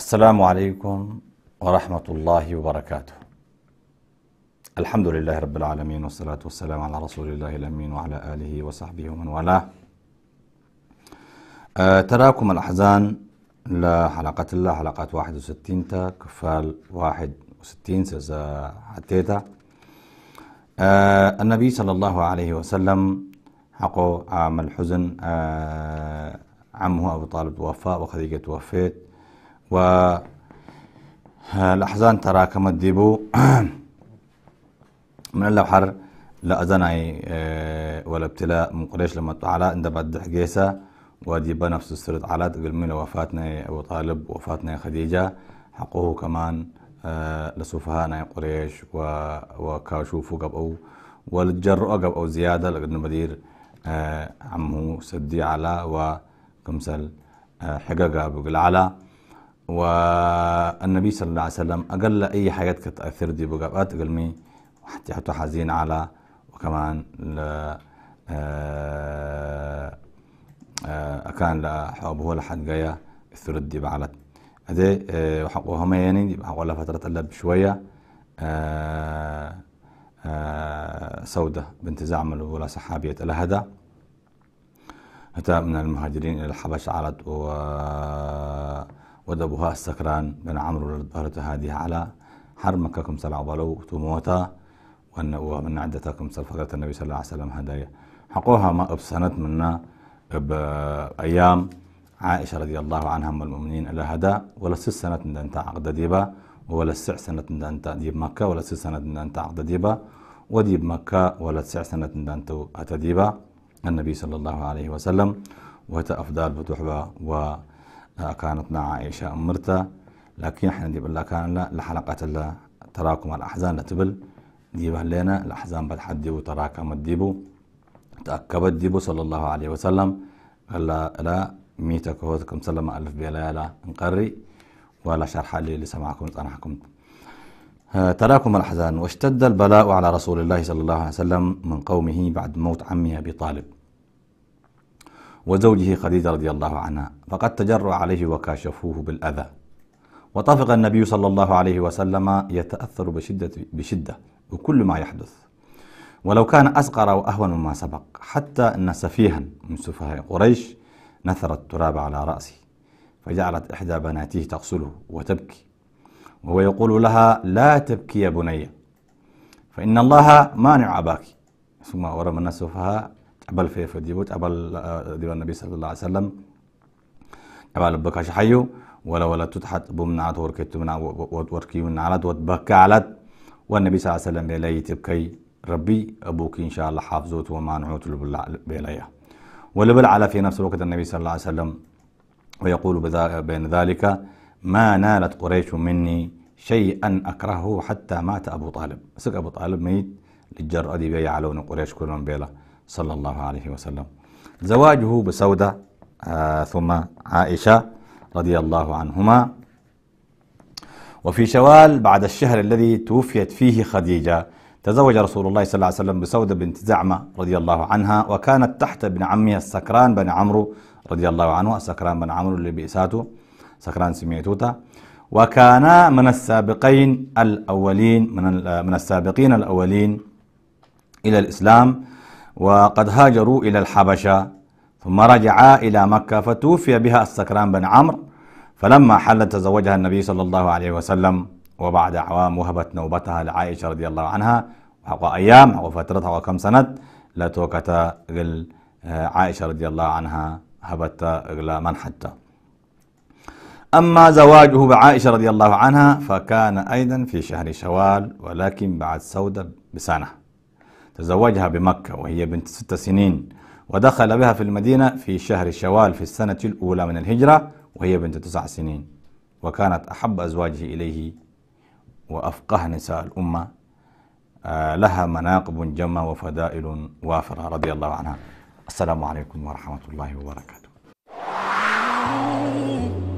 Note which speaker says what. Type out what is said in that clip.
Speaker 1: السلام عليكم ورحمة الله وبركاته الحمد لله رب العالمين والصلاة والسلام على رسول الله الأمين وعلى آله وصحبه ومن والاه آه، تراكم الأحزان لحلقة الله حلقة 61 كفال 61 سزا حتيتا أه النبي صلى الله عليه وسلم حقه عام الحزن أه عمه أبو طالب توفى وخديجة توفيت والأحزان تراكمت ديبو من حر لا أزناي آه، ولا ابتلاء من قريش لما تعالى عند بعد جيسة وديبا نفس السرد على تقول من وفاتنا أبو طالب وفاتنا خديجة حقه كمان آه، لسفهانا قريش وكاشوفو والجر والجرؤة أو زيادة لقد مدير آه، عمه سدي على وكمسل حقق بقل على والنبي صلى الله عليه وسلم أقل أي حاجات كانت تأثر دي بقابات أقل مي حتى حزين على وكمان ل أكان آه، آه، لا هو لحد جاية الثرد دي بعلت هذي آه، وهم يعني ولا فترة إلا بشوية سودة بنت زعمل ولا صحابية لها هذا هتا من المهاجرين إلى الحبش علت و ودبها السكران بن عمرو الظهرت هذه على حرمككم سلع ولو تموتا ومن عدتكم سلفقة النبي صلى الله عليه وسلم هدايا حقوها ما أبسنت منا بأيام عائشة رضي الله عنها أم المؤمنين إلى هذا ولا ست سنة أنت عقد ديبا ولا تسع سنة أنت ديب مكة ولا ست سنة أنت عقد ديبا وديب مكة ولا تسع سنة أنت أتديبا النبي صلى الله عليه وسلم وتأفضل أفضل بتحبة و كانت مع عائشة أم لكن إحنا دي بالله كان لا لحلقة لا تراكم الأحزان لتبل دي لنا الأحزان بتحد ديبو الديبو ديبو تأكبت ديبو صلى الله عليه وسلم قال لا ميتا كهوتكم سلم ألف بيلا نقري ولا شرح لي لسمعكم صنعكم آه، تراكم الأحزان واشتد البلاء على رسول الله صلى الله عليه وسلم من قومه بعد موت عمه أبي طالب وزوجه خديجة رضي الله عنها فقد تجرأ عليه وكاشفوه بالأذى وطفق النبي صلى الله عليه وسلم يتأثر بشدة, بشدة وكل ما يحدث ولو كان أسقر وأهون مما سبق حتى أن سفيها من سفهاء قريش نثر التراب على رأسه فجعلت إحدى بناته تغسله وتبكي وهو يقول لها لا تبكي يا بني فإن الله مانع أباك ثم أورم سفهاء عبال في فديوت عبال آه، ديوان النبي صلى الله عليه وسلم أبل بكاش حيو ولا ولا تتحت بمنعات وركيت منع وركي منعات وتبكى علت والنبي صلى الله عليه وسلم بلاي تبكي ربي أبوك إن شاء الله حافظوت نعوت بيلايا ولبل على في نفس الوقت النبي صلى الله عليه وسلم ويقول بين ذلك ما نالت قريش مني شيئا أكرهه حتى مات أبو طالب سك أبو طالب ميت للجر دي بيا علون قريش كلهم بيلا صلى الله عليه وسلم زواجه بسودة آه ثم عائشة رضي الله عنهما وفي شوال بعد الشهر الذي توفيت فيه خديجة تزوج رسول الله صلى الله عليه وسلم بسودة بنت زعمة رضي الله عنها وكانت تحت ابن عمها السكران بن عمرو رضي الله عنه السكران بن عمرو اللي بئساته سكران سميتوتا وكانا من السابقين الأولين من من السابقين الأولين إلى الإسلام وقد هاجروا إلى الحبشة ثم رجعا إلى مكة فتوفي بها السكران بن عمرو فلما حلت تزوجها النبي صلى الله عليه وسلم وبعد أعوام وهبت نوبتها لعائشة رضي الله عنها وحقا أيام وفترتها وكم سنة لا غل آه، عائشة رضي الله عنها هبت إلى من حتى أما زواجه بعائشة رضي الله عنها فكان أيضا في شهر شوال ولكن بعد سودة بسنة تزوجها بمكة وهي بنت ست سنين ودخل بها في المدينة في شهر شوال في السنة الأولى من الهجرة وهي بنت تسع سنين وكانت أحب أزواجه إليه وأفقه نساء الأمة آه، لها مناقب جمة وفدائل وافرة رضي الله عنها السلام عليكم ورحمة الله وبركاته